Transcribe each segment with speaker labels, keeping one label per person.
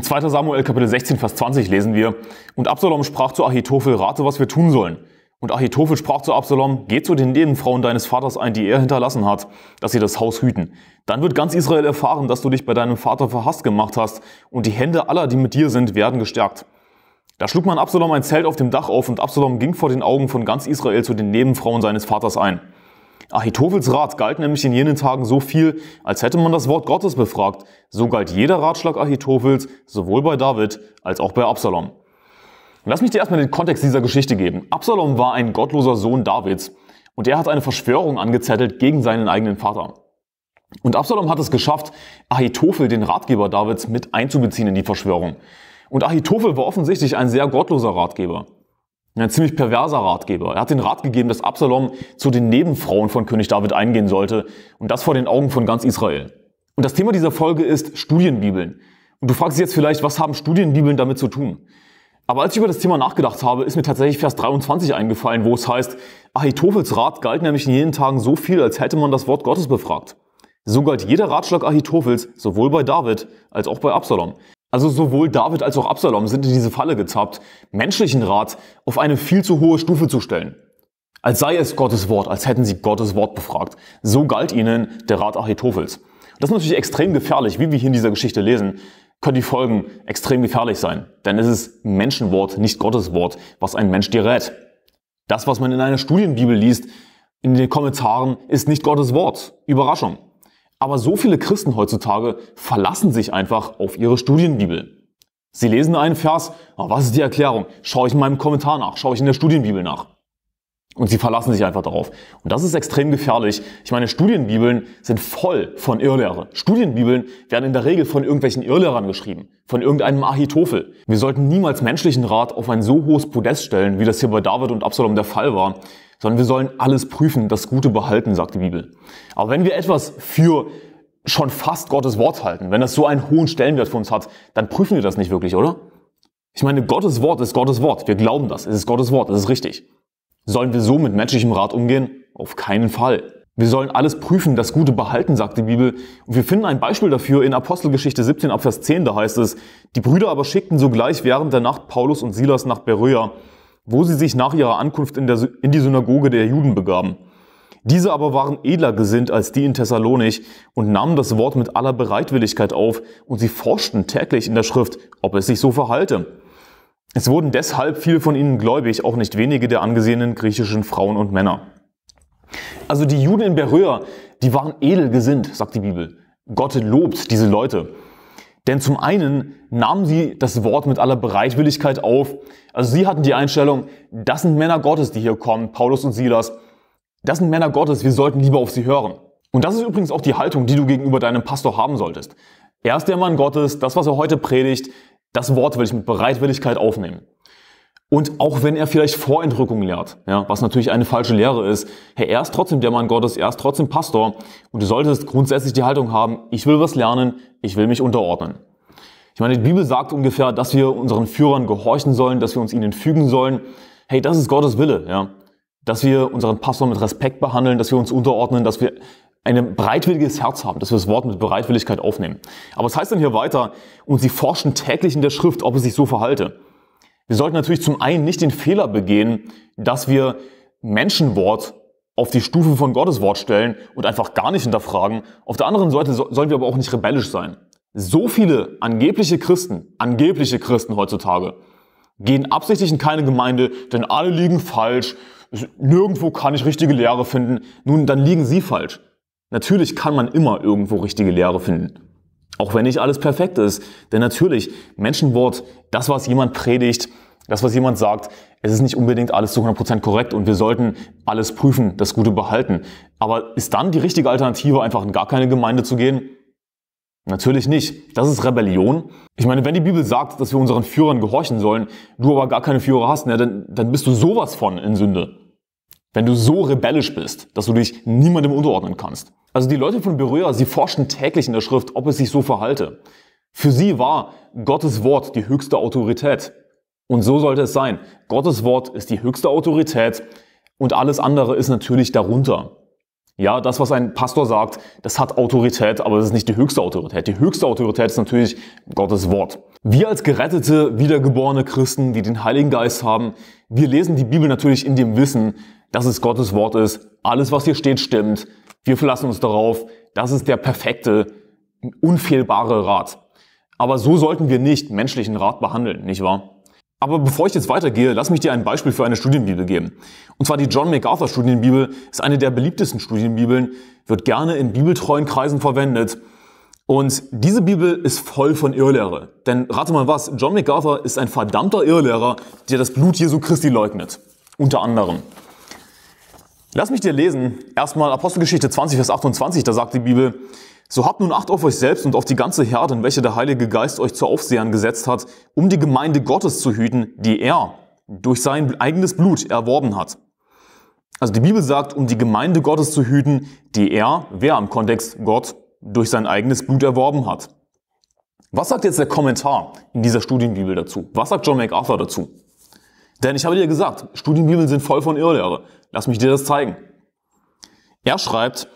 Speaker 1: In 2. Samuel Kapitel 16, Vers 20 lesen wir, Und Absalom sprach zu Achitophel, rate, was wir tun sollen. Und Achitophel sprach zu Absalom, geh zu den Nebenfrauen deines Vaters ein, die er hinterlassen hat, dass sie das Haus hüten. Dann wird ganz Israel erfahren, dass du dich bei deinem Vater verhasst gemacht hast, und die Hände aller, die mit dir sind, werden gestärkt. Da schlug man Absalom ein Zelt auf dem Dach auf, und Absalom ging vor den Augen von ganz Israel zu den Nebenfrauen seines Vaters ein. Ahitophels Rat galt nämlich in jenen Tagen so viel, als hätte man das Wort Gottes befragt. So galt jeder Ratschlag Ahitophels sowohl bei David als auch bei Absalom. Lass mich dir erstmal den Kontext dieser Geschichte geben. Absalom war ein gottloser Sohn Davids und er hat eine Verschwörung angezettelt gegen seinen eigenen Vater. Und Absalom hat es geschafft, Ahitophel, den Ratgeber Davids, mit einzubeziehen in die Verschwörung. Und Ahitophel war offensichtlich ein sehr gottloser Ratgeber. Ein ziemlich perverser Ratgeber. Er hat den Rat gegeben, dass Absalom zu den Nebenfrauen von König David eingehen sollte und das vor den Augen von ganz Israel. Und das Thema dieser Folge ist Studienbibeln. Und du fragst dich jetzt vielleicht, was haben Studienbibeln damit zu tun? Aber als ich über das Thema nachgedacht habe, ist mir tatsächlich Vers 23 eingefallen, wo es heißt, Ahitophels Rat galt nämlich in jenen Tagen so viel, als hätte man das Wort Gottes befragt. So galt jeder Ratschlag Ahitophels sowohl bei David als auch bei Absalom. Also sowohl David als auch Absalom sind in diese Falle gezappt, menschlichen Rat auf eine viel zu hohe Stufe zu stellen. Als sei es Gottes Wort, als hätten sie Gottes Wort befragt. So galt ihnen der Rat Achitophels. Das ist natürlich extrem gefährlich, wie wir hier in dieser Geschichte lesen, können die Folgen extrem gefährlich sein. Denn es ist Menschenwort, nicht Gottes Wort, was ein Mensch dir rät. Das, was man in einer Studienbibel liest, in den Kommentaren, ist nicht Gottes Wort. Überraschung. Aber so viele Christen heutzutage verlassen sich einfach auf ihre Studienbibel. Sie lesen einen Vers, ah, was ist die Erklärung? Schaue ich in meinem Kommentar nach, schaue ich in der Studienbibel nach. Und sie verlassen sich einfach darauf. Und das ist extrem gefährlich. Ich meine, Studienbibeln sind voll von Irrlehre. Studienbibeln werden in der Regel von irgendwelchen Irrlehrern geschrieben. Von irgendeinem Ahitophel. Wir sollten niemals menschlichen Rat auf ein so hohes Podest stellen, wie das hier bei David und Absalom der Fall war. Sondern wir sollen alles prüfen, das Gute behalten, sagt die Bibel. Aber wenn wir etwas für schon fast Gottes Wort halten, wenn das so einen hohen Stellenwert für uns hat, dann prüfen wir das nicht wirklich, oder? Ich meine, Gottes Wort ist Gottes Wort. Wir glauben das. Es ist Gottes Wort. Es ist richtig. Sollen wir so mit menschlichem Rat umgehen? Auf keinen Fall. Wir sollen alles prüfen, das Gute behalten, sagt die Bibel. Und wir finden ein Beispiel dafür in Apostelgeschichte 17 ab 10, da heißt es, die Brüder aber schickten sogleich während der Nacht Paulus und Silas nach Beröa, wo sie sich nach ihrer Ankunft in, der, in die Synagoge der Juden begaben. Diese aber waren edler gesinnt als die in Thessalonich und nahmen das Wort mit aller Bereitwilligkeit auf und sie forschten täglich in der Schrift, ob es sich so verhalte. Es wurden deshalb viele von ihnen gläubig, auch nicht wenige der angesehenen griechischen Frauen und Männer. Also die Juden in Beröa, die waren edel gesinnt, sagt die Bibel. Gott lobt diese Leute. Denn zum einen nahmen sie das Wort mit aller Bereitwilligkeit auf. Also sie hatten die Einstellung, das sind Männer Gottes, die hier kommen, Paulus und Silas. Das sind Männer Gottes, wir sollten lieber auf sie hören. Und das ist übrigens auch die Haltung, die du gegenüber deinem Pastor haben solltest. Er ist der Mann Gottes, das, was er heute predigt, das Wort will ich mit Bereitwilligkeit aufnehmen. Und auch wenn er vielleicht Vorentrückung lehrt, ja, was natürlich eine falsche Lehre ist, hey, er ist trotzdem der Mann Gottes, er ist trotzdem Pastor und du solltest grundsätzlich die Haltung haben, ich will was lernen, ich will mich unterordnen. Ich meine, die Bibel sagt ungefähr, dass wir unseren Führern gehorchen sollen, dass wir uns ihnen fügen sollen. Hey, das ist Gottes Wille, ja. Dass wir unseren Pastor mit Respekt behandeln, dass wir uns unterordnen, dass wir ein bereitwilliges Herz haben, dass wir das Wort mit Bereitwilligkeit aufnehmen. Aber es heißt dann hier weiter, und sie forschen täglich in der Schrift, ob es sich so verhalte. Wir sollten natürlich zum einen nicht den Fehler begehen, dass wir Menschenwort auf die Stufe von Gottes Wort stellen und einfach gar nicht hinterfragen. Auf der anderen Seite sollen wir aber auch nicht rebellisch sein. So viele angebliche Christen, angebliche Christen heutzutage, gehen absichtlich in keine Gemeinde, denn alle liegen falsch, nirgendwo kann ich richtige Lehre finden. Nun, dann liegen sie falsch. Natürlich kann man immer irgendwo richtige Lehre finden. Auch wenn nicht alles perfekt ist. Denn natürlich, Menschenwort, das, was jemand predigt, das, was jemand sagt, es ist nicht unbedingt alles zu 100% korrekt und wir sollten alles prüfen, das Gute behalten. Aber ist dann die richtige Alternative, einfach in gar keine Gemeinde zu gehen? Natürlich nicht. Das ist Rebellion. Ich meine, wenn die Bibel sagt, dass wir unseren Führern gehorchen sollen, du aber gar keine Führer hast, ne, dann, dann bist du sowas von in Sünde. Wenn du so rebellisch bist, dass du dich niemandem unterordnen kannst. Also die Leute von Beröa, sie forschten täglich in der Schrift, ob es sich so verhalte. Für sie war Gottes Wort die höchste Autorität. Und so sollte es sein. Gottes Wort ist die höchste Autorität und alles andere ist natürlich darunter. Ja, das, was ein Pastor sagt, das hat Autorität, aber es ist nicht die höchste Autorität. Die höchste Autorität ist natürlich Gottes Wort. Wir als gerettete, wiedergeborene Christen, die den Heiligen Geist haben, wir lesen die Bibel natürlich in dem Wissen, dass es Gottes Wort ist, alles, was hier steht, stimmt, wir verlassen uns darauf, das ist der perfekte, unfehlbare Rat. Aber so sollten wir nicht menschlichen Rat behandeln, nicht wahr? Aber bevor ich jetzt weitergehe, lass mich dir ein Beispiel für eine Studienbibel geben. Und zwar die John MacArthur Studienbibel ist eine der beliebtesten Studienbibeln, wird gerne in bibeltreuen Kreisen verwendet. Und diese Bibel ist voll von Irrlehre. Denn rate mal was, John MacArthur ist ein verdammter Irrlehrer, der das Blut Jesu Christi leugnet. Unter anderem. Lass mich dir lesen, erstmal Apostelgeschichte 20, Vers 28, da sagt die Bibel, so habt nun Acht auf euch selbst und auf die ganze Herde, in welche der Heilige Geist euch zu Aufsehern gesetzt hat, um die Gemeinde Gottes zu hüten, die er durch sein eigenes Blut erworben hat. Also die Bibel sagt, um die Gemeinde Gottes zu hüten, die er, wer im Kontext Gott, durch sein eigenes Blut erworben hat. Was sagt jetzt der Kommentar in dieser Studienbibel dazu? Was sagt John MacArthur dazu? Denn ich habe dir gesagt, Studienbibeln sind voll von Irrlehre. Lass mich dir das zeigen. Er schreibt,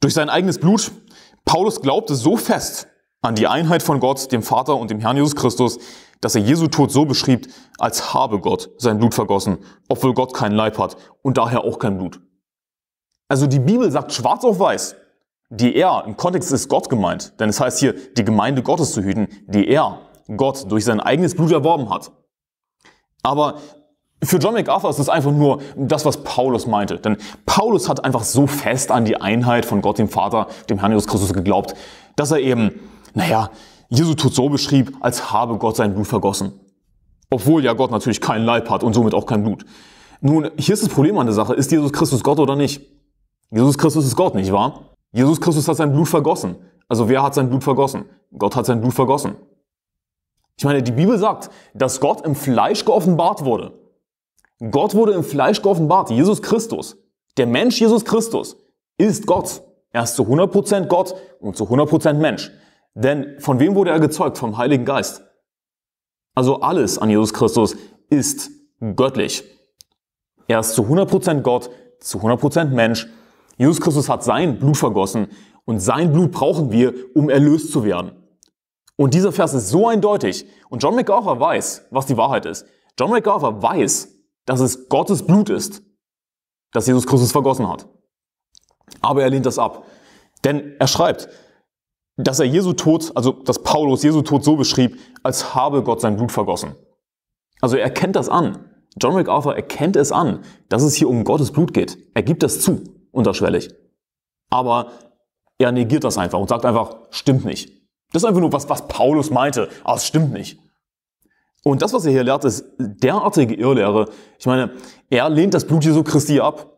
Speaker 1: durch sein eigenes Blut, Paulus glaubte so fest an die Einheit von Gott, dem Vater und dem Herrn Jesus Christus, dass er Jesu Tod so beschrieb, als habe Gott sein Blut vergossen, obwohl Gott keinen Leib hat und daher auch kein Blut. Also die Bibel sagt schwarz auf weiß, die er, im Kontext ist Gott gemeint, denn es heißt hier, die Gemeinde Gottes zu hüten, die er, Gott, durch sein eigenes Blut erworben hat. Aber für John MacArthur ist es einfach nur das, was Paulus meinte. Denn Paulus hat einfach so fest an die Einheit von Gott dem Vater, dem Herrn Jesus Christus geglaubt, dass er eben, naja, Jesu tut so beschrieb, als habe Gott sein Blut vergossen. Obwohl ja Gott natürlich keinen Leib hat und somit auch kein Blut. Nun, hier ist das Problem an der Sache. Ist Jesus Christus Gott oder nicht? Jesus Christus ist Gott, nicht wahr? Jesus Christus hat sein Blut vergossen. Also wer hat sein Blut vergossen? Gott hat sein Blut vergossen. Ich meine, die Bibel sagt, dass Gott im Fleisch geoffenbart wurde. Gott wurde im Fleisch geoffenbart, Jesus Christus. Der Mensch Jesus Christus ist Gott. Er ist zu 100% Gott und zu 100% Mensch. Denn von wem wurde er gezeugt? Vom Heiligen Geist. Also alles an Jesus Christus ist göttlich. Er ist zu 100% Gott, zu 100% Mensch. Jesus Christus hat sein Blut vergossen und sein Blut brauchen wir, um erlöst zu werden. Und dieser Vers ist so eindeutig und John MacArthur weiß, was die Wahrheit ist. John MacArthur weiß, dass es Gottes Blut ist, das Jesus Christus vergossen hat. Aber er lehnt das ab. Denn er schreibt, dass er Jesu Tod, also dass Paulus Jesu Tod so beschrieb, als habe Gott sein Blut vergossen. Also er erkennt das an. John MacArthur erkennt es an, dass es hier um Gottes Blut geht. Er gibt das zu, unterschwellig. Aber er negiert das einfach und sagt einfach, stimmt nicht. Das ist einfach nur was, was Paulus meinte. Aber ah, es stimmt nicht. Und das, was er hier lehrt, ist derartige Irrlehre. Ich meine, er lehnt das Blut Jesu Christi ab.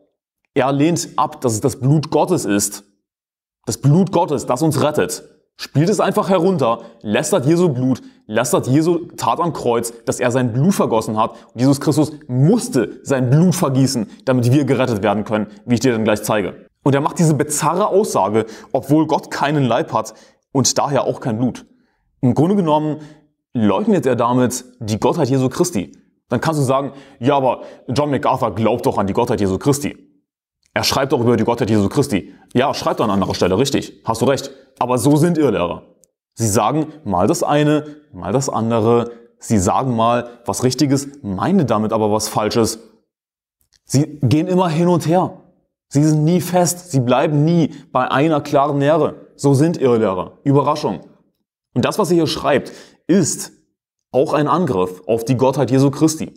Speaker 1: Er lehnt ab, dass es das Blut Gottes ist. Das Blut Gottes, das uns rettet. Spielt es einfach herunter, lästert Jesu Blut, lästert Jesu Tat am Kreuz, dass er sein Blut vergossen hat. Und Jesus Christus musste sein Blut vergießen, damit wir gerettet werden können, wie ich dir dann gleich zeige. Und er macht diese bizarre Aussage, obwohl Gott keinen Leib hat und daher auch kein Blut. Im Grunde genommen leugnet er damit die Gottheit Jesu Christi. Dann kannst du sagen, ja, aber John MacArthur glaubt doch an die Gottheit Jesu Christi. Er schreibt doch über die Gottheit Jesu Christi. Ja, schreibt an anderer Stelle, richtig. Hast du recht. Aber so sind Irrlehrer. Sie sagen mal das eine, mal das andere. Sie sagen mal was Richtiges, meinen damit aber was Falsches. Sie gehen immer hin und her. Sie sind nie fest. Sie bleiben nie bei einer klaren Lehre. So sind Irrlehrer. Überraschung. Und das, was ihr hier schreibt, ist auch ein Angriff auf die Gottheit Jesu Christi.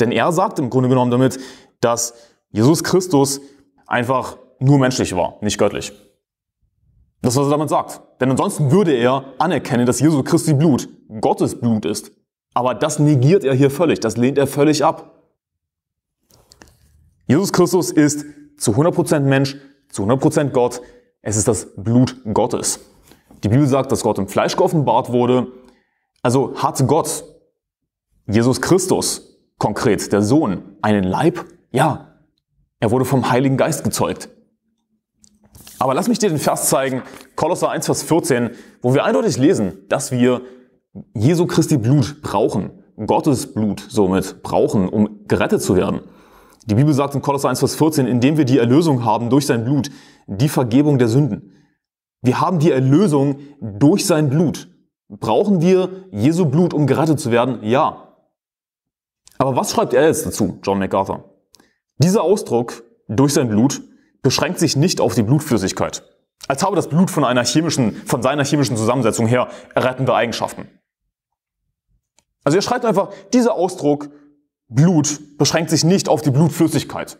Speaker 1: Denn er sagt im Grunde genommen damit, dass Jesus Christus einfach nur menschlich war, nicht göttlich. Das, was er damit sagt. Denn ansonsten würde er anerkennen, dass Jesu Christi Blut Gottes Blut ist. Aber das negiert er hier völlig, das lehnt er völlig ab. Jesus Christus ist zu 100% Mensch, zu 100% Gott. Es ist das Blut Gottes. Die Bibel sagt, dass Gott im Fleisch geoffenbart wurde also hat Gott, Jesus Christus konkret, der Sohn, einen Leib? Ja, er wurde vom Heiligen Geist gezeugt. Aber lass mich dir den Vers zeigen, Kolosser 1, Vers 14, wo wir eindeutig lesen, dass wir Jesu Christi Blut brauchen, Gottes Blut somit brauchen, um gerettet zu werden. Die Bibel sagt in Kolosser 1, Vers 14, indem wir die Erlösung haben durch sein Blut, die Vergebung der Sünden. Wir haben die Erlösung durch sein Blut. Brauchen wir Jesu Blut, um gerettet zu werden? Ja. Aber was schreibt er jetzt dazu, John MacArthur? Dieser Ausdruck, durch sein Blut, beschränkt sich nicht auf die Blutflüssigkeit. Als habe das Blut von einer chemischen, von seiner chemischen Zusammensetzung her rettende Eigenschaften. Also er schreibt einfach, dieser Ausdruck, Blut, beschränkt sich nicht auf die Blutflüssigkeit.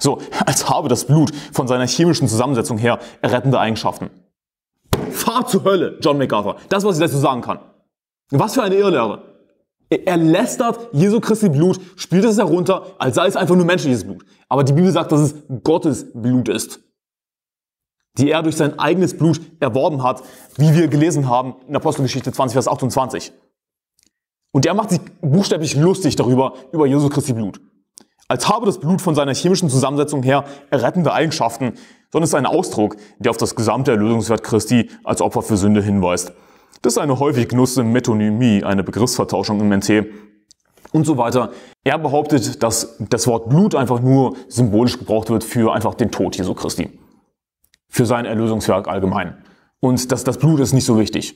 Speaker 1: So, als habe das Blut von seiner chemischen Zusammensetzung her rettende Eigenschaften. Fahr zur Hölle, John MacArthur. Das, was ich dazu sagen kann. Was für eine Irrlehre. Er lästert Jesu Christi Blut, spielt es herunter, als sei es einfach nur menschliches Blut. Aber die Bibel sagt, dass es Gottes Blut ist, die er durch sein eigenes Blut erworben hat, wie wir gelesen haben in Apostelgeschichte 20, Vers 28. Und er macht sich buchstäblich lustig darüber, über Jesu Christi Blut. Als habe das Blut von seiner chemischen Zusammensetzung her errettende Eigenschaften, sondern es ist ein Ausdruck, der auf das gesamte Erlösungswerk Christi als Opfer für Sünde hinweist. Das ist eine häufig genutzte Metonymie, eine Begriffsvertauschung im NT und so weiter. Er behauptet, dass das Wort Blut einfach nur symbolisch gebraucht wird für einfach den Tod Jesu Christi. Für sein Erlösungswerk allgemein. Und dass das Blut ist nicht so wichtig.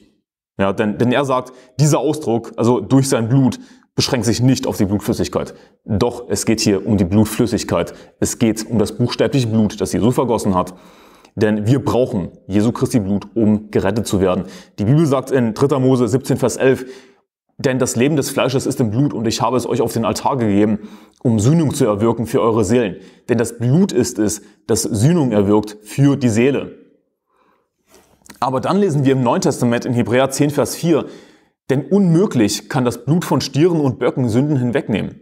Speaker 1: Ja, denn, denn er sagt, dieser Ausdruck, also durch sein Blut, beschränkt sich nicht auf die Blutflüssigkeit. Doch es geht hier um die Blutflüssigkeit. Es geht um das buchstäbliche Blut, das Jesus vergossen hat. Denn wir brauchen Jesu Christi Blut, um gerettet zu werden. Die Bibel sagt in 3. Mose 17, Vers 11, denn das Leben des Fleisches ist im Blut und ich habe es euch auf den Altar gegeben, um Sühnung zu erwirken für eure Seelen. Denn das Blut ist es, das Sühnung erwirkt für die Seele. Aber dann lesen wir im Neuen Testament in Hebräer 10, Vers 4, denn unmöglich kann das Blut von Stieren und Böcken Sünden hinwegnehmen.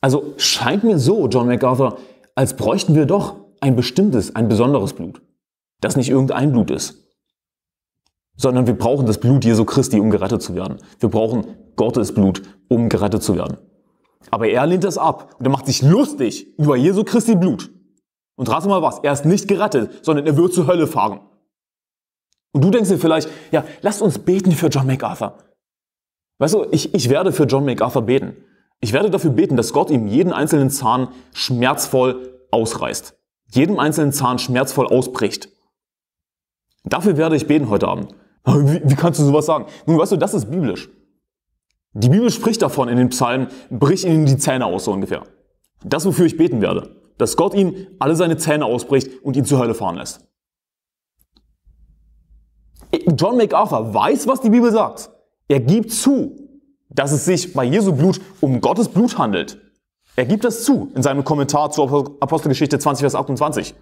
Speaker 1: Also scheint mir so, John MacArthur, als bräuchten wir doch ein bestimmtes, ein besonderes Blut. Das nicht irgendein Blut ist. Sondern wir brauchen das Blut Jesu Christi, um gerettet zu werden. Wir brauchen Gottes Blut, um gerettet zu werden. Aber er lehnt das ab und er macht sich lustig über Jesu Christi Blut. Und rate mal was, er ist nicht gerettet, sondern er wird zur Hölle fahren. Und du denkst dir vielleicht, ja, lass uns beten für John MacArthur. Weißt du, ich, ich werde für John MacArthur beten. Ich werde dafür beten, dass Gott ihm jeden einzelnen Zahn schmerzvoll ausreißt. Jedem einzelnen Zahn schmerzvoll ausbricht. Dafür werde ich beten heute Abend. Wie, wie kannst du sowas sagen? Nun, weißt du, das ist biblisch. Die Bibel spricht davon in den Psalmen, brich ihnen die Zähne aus, so ungefähr. Das, wofür ich beten werde. Dass Gott ihm alle seine Zähne ausbricht und ihn zur Hölle fahren lässt. John MacArthur weiß, was die Bibel sagt. Er gibt zu, dass es sich bei Jesu Blut um Gottes Blut handelt. Er gibt das zu in seinem Kommentar zur Apostelgeschichte 20, Vers 28.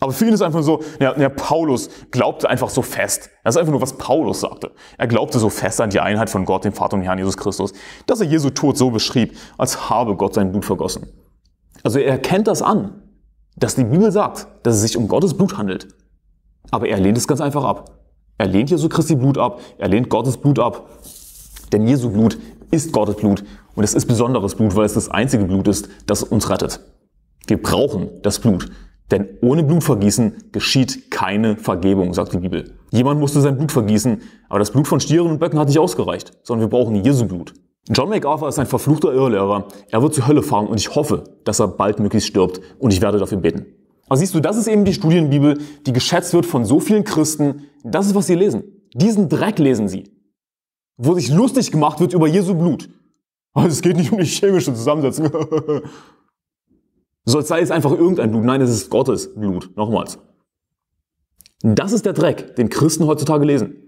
Speaker 1: Aber vielen ist einfach so, ja, ja, Paulus glaubte einfach so fest. Das ist einfach nur, was Paulus sagte. Er glaubte so fest an die Einheit von Gott, dem Vater und Herrn Jesus Christus, dass er Jesu Tod so beschrieb, als habe Gott sein Blut vergossen. Also er erkennt das an, dass die Bibel sagt, dass es sich um Gottes Blut handelt. Aber er lehnt es ganz einfach ab. Er lehnt Jesu Christi Blut ab, er lehnt Gottes Blut ab. Denn Jesu Blut ist Gottes Blut und es ist besonderes Blut, weil es das einzige Blut ist, das uns rettet. Wir brauchen das Blut. Denn ohne Blutvergießen geschieht keine Vergebung, sagt die Bibel. Jemand musste sein Blut vergießen, aber das Blut von Stieren und Böcken hat nicht ausgereicht, sondern wir brauchen Jesu Blut. John MacArthur ist ein verfluchter Irrlehrer. Er wird zur Hölle fahren und ich hoffe, dass er baldmöglichst stirbt und ich werde dafür beten. Aber siehst du, das ist eben die Studienbibel, die geschätzt wird von so vielen Christen. Das ist, was sie lesen. Diesen Dreck lesen sie. Wo sich lustig gemacht wird über Jesu Blut. Also es geht nicht um die chemische Zusammensetzung. so als sei es einfach irgendein Blut. Nein, es ist Gottes Blut. Nochmals. Das ist der Dreck, den Christen heutzutage lesen.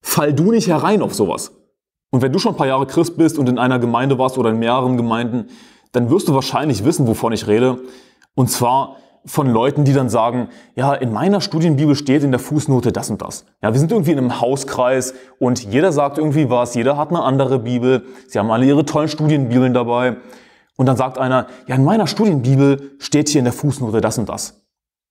Speaker 1: Fall du nicht herein auf sowas. Und wenn du schon ein paar Jahre Christ bist und in einer Gemeinde warst oder in mehreren Gemeinden, dann wirst du wahrscheinlich wissen, wovon ich rede. Und zwar, von Leuten, die dann sagen, ja, in meiner Studienbibel steht in der Fußnote das und das. Ja, wir sind irgendwie in einem Hauskreis und jeder sagt irgendwie was, jeder hat eine andere Bibel, sie haben alle ihre tollen Studienbibeln dabei. Und dann sagt einer, ja, in meiner Studienbibel steht hier in der Fußnote das und das.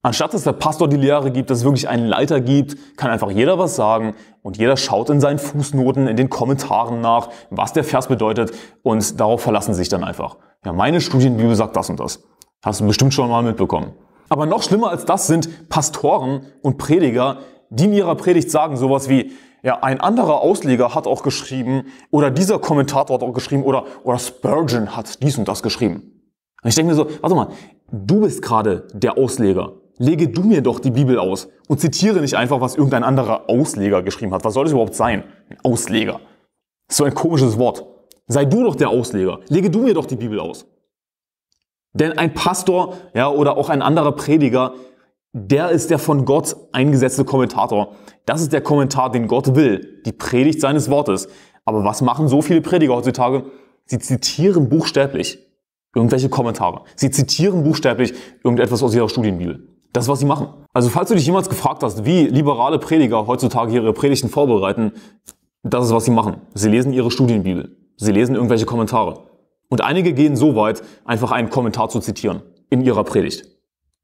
Speaker 1: Anstatt dass der Pastor die Lehre gibt, dass es wirklich einen Leiter gibt, kann einfach jeder was sagen und jeder schaut in seinen Fußnoten, in den Kommentaren nach, was der Vers bedeutet und darauf verlassen sich dann einfach. Ja, meine Studienbibel sagt das und das. Hast du bestimmt schon mal mitbekommen. Aber noch schlimmer als das sind Pastoren und Prediger, die in ihrer Predigt sagen sowas wie, ja, ein anderer Ausleger hat auch geschrieben oder dieser Kommentator hat auch geschrieben oder, oder Spurgeon hat dies und das geschrieben. Und ich denke mir so, warte mal, du bist gerade der Ausleger. Lege du mir doch die Bibel aus und zitiere nicht einfach, was irgendein anderer Ausleger geschrieben hat. Was soll das überhaupt sein? Ein Ausleger. Das ist so ein komisches Wort. Sei du doch der Ausleger. Lege du mir doch die Bibel aus. Denn ein Pastor ja, oder auch ein anderer Prediger, der ist der von Gott eingesetzte Kommentator. Das ist der Kommentar, den Gott will, die Predigt seines Wortes. Aber was machen so viele Prediger heutzutage? Sie zitieren buchstäblich irgendwelche Kommentare. Sie zitieren buchstäblich irgendetwas aus ihrer Studienbibel. Das ist, was sie machen. Also falls du dich jemals gefragt hast, wie liberale Prediger heutzutage ihre Predigten vorbereiten, das ist, was sie machen. Sie lesen ihre Studienbibel. Sie lesen irgendwelche Kommentare. Und einige gehen so weit, einfach einen Kommentar zu zitieren in ihrer Predigt.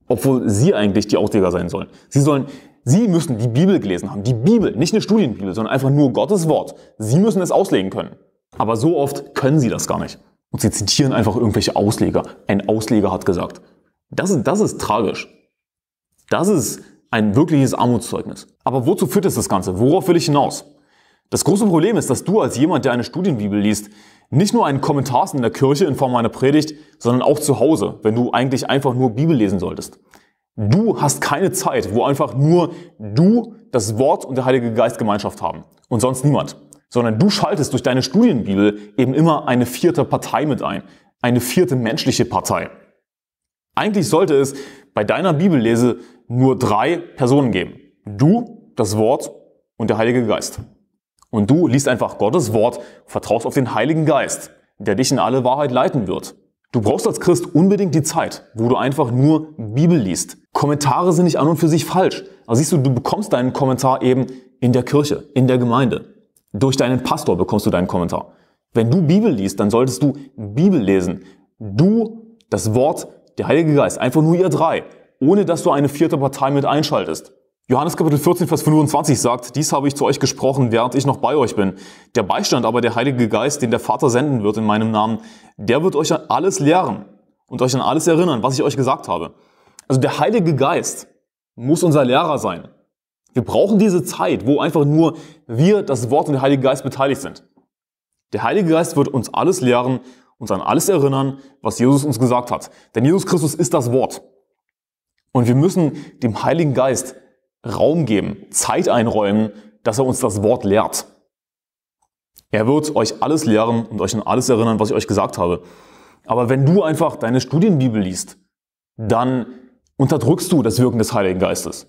Speaker 1: Obwohl sie eigentlich die Ausleger sein sollen. Sie sollen, sie müssen die Bibel gelesen haben. Die Bibel, nicht eine Studienbibel, sondern einfach nur Gottes Wort. Sie müssen es auslegen können. Aber so oft können sie das gar nicht. Und sie zitieren einfach irgendwelche Ausleger. Ein Ausleger hat gesagt. Das ist, das ist tragisch. Das ist ein wirkliches Armutszeugnis. Aber wozu führt es das Ganze? Worauf will ich hinaus? Das große Problem ist, dass du als jemand, der eine Studienbibel liest, nicht nur einen Kommentar in der Kirche in Form einer Predigt, sondern auch zu Hause, wenn du eigentlich einfach nur Bibel lesen solltest. Du hast keine Zeit, wo einfach nur du, das Wort und der Heilige Geist Gemeinschaft haben und sonst niemand. Sondern du schaltest durch deine Studienbibel eben immer eine vierte Partei mit ein, eine vierte menschliche Partei. Eigentlich sollte es bei deiner Bibellese nur drei Personen geben. Du, das Wort und der Heilige Geist. Und du liest einfach Gottes Wort, vertraust auf den Heiligen Geist, der dich in alle Wahrheit leiten wird. Du brauchst als Christ unbedingt die Zeit, wo du einfach nur Bibel liest. Kommentare sind nicht an und für sich falsch. Also siehst du, du bekommst deinen Kommentar eben in der Kirche, in der Gemeinde. Durch deinen Pastor bekommst du deinen Kommentar. Wenn du Bibel liest, dann solltest du Bibel lesen. Du, das Wort, der Heilige Geist, einfach nur ihr drei, ohne dass du eine vierte Partei mit einschaltest. Johannes Kapitel 14, Vers 25 sagt, dies habe ich zu euch gesprochen, während ich noch bei euch bin. Der Beistand aber, der Heilige Geist, den der Vater senden wird in meinem Namen, der wird euch an alles lehren und euch an alles erinnern, was ich euch gesagt habe. Also der Heilige Geist muss unser Lehrer sein. Wir brauchen diese Zeit, wo einfach nur wir, das Wort und der Heilige Geist beteiligt sind. Der Heilige Geist wird uns alles lehren, uns an alles erinnern, was Jesus uns gesagt hat. Denn Jesus Christus ist das Wort. Und wir müssen dem Heiligen Geist Raum geben, Zeit einräumen, dass er uns das Wort lehrt. Er wird euch alles lehren und euch an alles erinnern, was ich euch gesagt habe. Aber wenn du einfach deine Studienbibel liest, dann unterdrückst du das Wirken des Heiligen Geistes.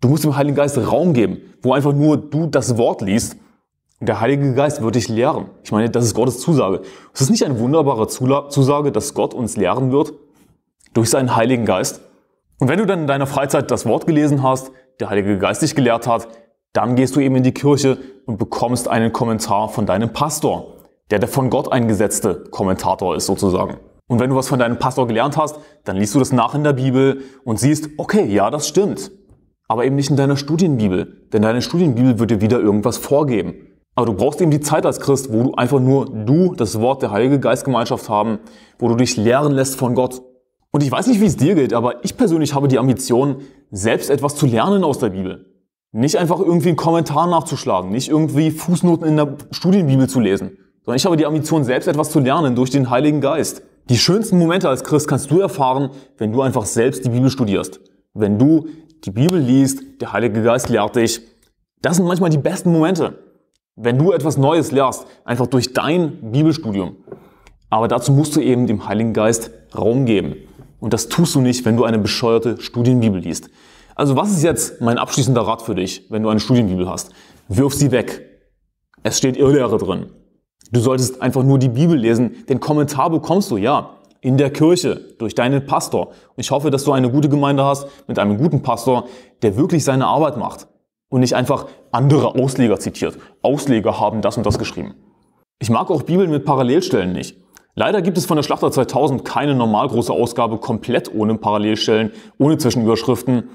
Speaker 1: Du musst dem Heiligen Geist Raum geben, wo einfach nur du das Wort liest und der Heilige Geist wird dich lehren. Ich meine, das ist Gottes Zusage. Ist Es nicht eine wunderbare Zusage, dass Gott uns lehren wird durch seinen Heiligen Geist. Und wenn du dann in deiner Freizeit das Wort gelesen hast, der Heilige Geist dich gelehrt hat, dann gehst du eben in die Kirche und bekommst einen Kommentar von deinem Pastor, der der von Gott eingesetzte Kommentator ist sozusagen. Und wenn du was von deinem Pastor gelernt hast, dann liest du das nach in der Bibel und siehst, okay, ja, das stimmt. Aber eben nicht in deiner Studienbibel, denn deine Studienbibel wird dir wieder irgendwas vorgeben. Aber du brauchst eben die Zeit als Christ, wo du einfach nur du, das Wort der Heilige Geistgemeinschaft haben, wo du dich lehren lässt von Gott und ich weiß nicht, wie es dir geht, aber ich persönlich habe die Ambition, selbst etwas zu lernen aus der Bibel. Nicht einfach irgendwie einen Kommentar nachzuschlagen, nicht irgendwie Fußnoten in der Studienbibel zu lesen, sondern ich habe die Ambition, selbst etwas zu lernen durch den Heiligen Geist. Die schönsten Momente als Christ kannst du erfahren, wenn du einfach selbst die Bibel studierst. Wenn du die Bibel liest, der Heilige Geist lehrt dich. Das sind manchmal die besten Momente, wenn du etwas Neues lernst, einfach durch dein Bibelstudium. Aber dazu musst du eben dem Heiligen Geist Raum geben. Und das tust du nicht, wenn du eine bescheuerte Studienbibel liest. Also was ist jetzt mein abschließender Rat für dich, wenn du eine Studienbibel hast? Wirf sie weg. Es steht Irrlehre drin. Du solltest einfach nur die Bibel lesen. Den Kommentar bekommst du, ja, in der Kirche, durch deinen Pastor. Und ich hoffe, dass du eine gute Gemeinde hast mit einem guten Pastor, der wirklich seine Arbeit macht und nicht einfach andere Ausleger zitiert. Ausleger haben das und das geschrieben. Ich mag auch Bibeln mit Parallelstellen nicht. Leider gibt es von der Schlachter 2000 keine normalgroße Ausgabe komplett ohne Parallelstellen, ohne Zwischenüberschriften.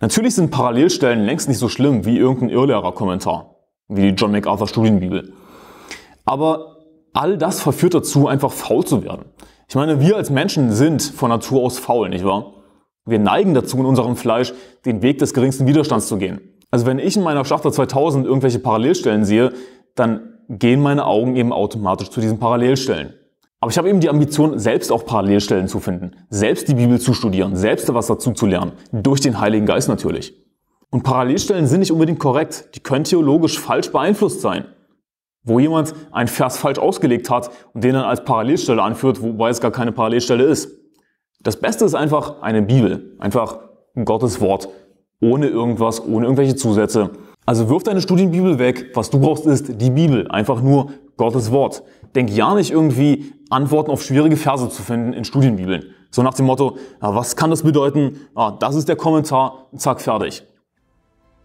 Speaker 1: Natürlich sind Parallelstellen längst nicht so schlimm wie irgendein Irrlehrer-Kommentar, wie die John MacArthur Studienbibel. Aber all das verführt dazu, einfach faul zu werden. Ich meine, wir als Menschen sind von Natur aus faul, nicht wahr? Wir neigen dazu, in unserem Fleisch den Weg des geringsten Widerstands zu gehen. Also wenn ich in meiner Schlachter 2000 irgendwelche Parallelstellen sehe, dann gehen meine Augen eben automatisch zu diesen Parallelstellen. Aber ich habe eben die Ambition, selbst auch Parallelstellen zu finden, selbst die Bibel zu studieren, selbst was dazu zu lernen, durch den Heiligen Geist natürlich. Und Parallelstellen sind nicht unbedingt korrekt, die können theologisch falsch beeinflusst sein. Wo jemand einen Vers falsch ausgelegt hat und den dann als Parallelstelle anführt, wobei es gar keine Parallelstelle ist. Das Beste ist einfach eine Bibel, einfach Gottes Wort, ohne irgendwas, ohne irgendwelche Zusätze. Also wirf deine Studienbibel weg. Was du brauchst ist die Bibel. Einfach nur Gottes Wort. Denk ja nicht irgendwie, Antworten auf schwierige Verse zu finden in Studienbibeln. So nach dem Motto, ja, was kann das bedeuten? Ja, ah, das ist der Kommentar, zack, fertig.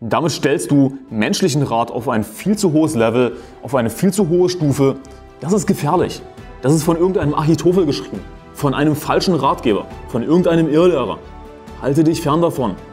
Speaker 1: Damit stellst du menschlichen Rat auf ein viel zu hohes Level, auf eine viel zu hohe Stufe. Das ist gefährlich. Das ist von irgendeinem Architophel geschrieben, von einem falschen Ratgeber, von irgendeinem Irrlehrer. Halte dich fern davon.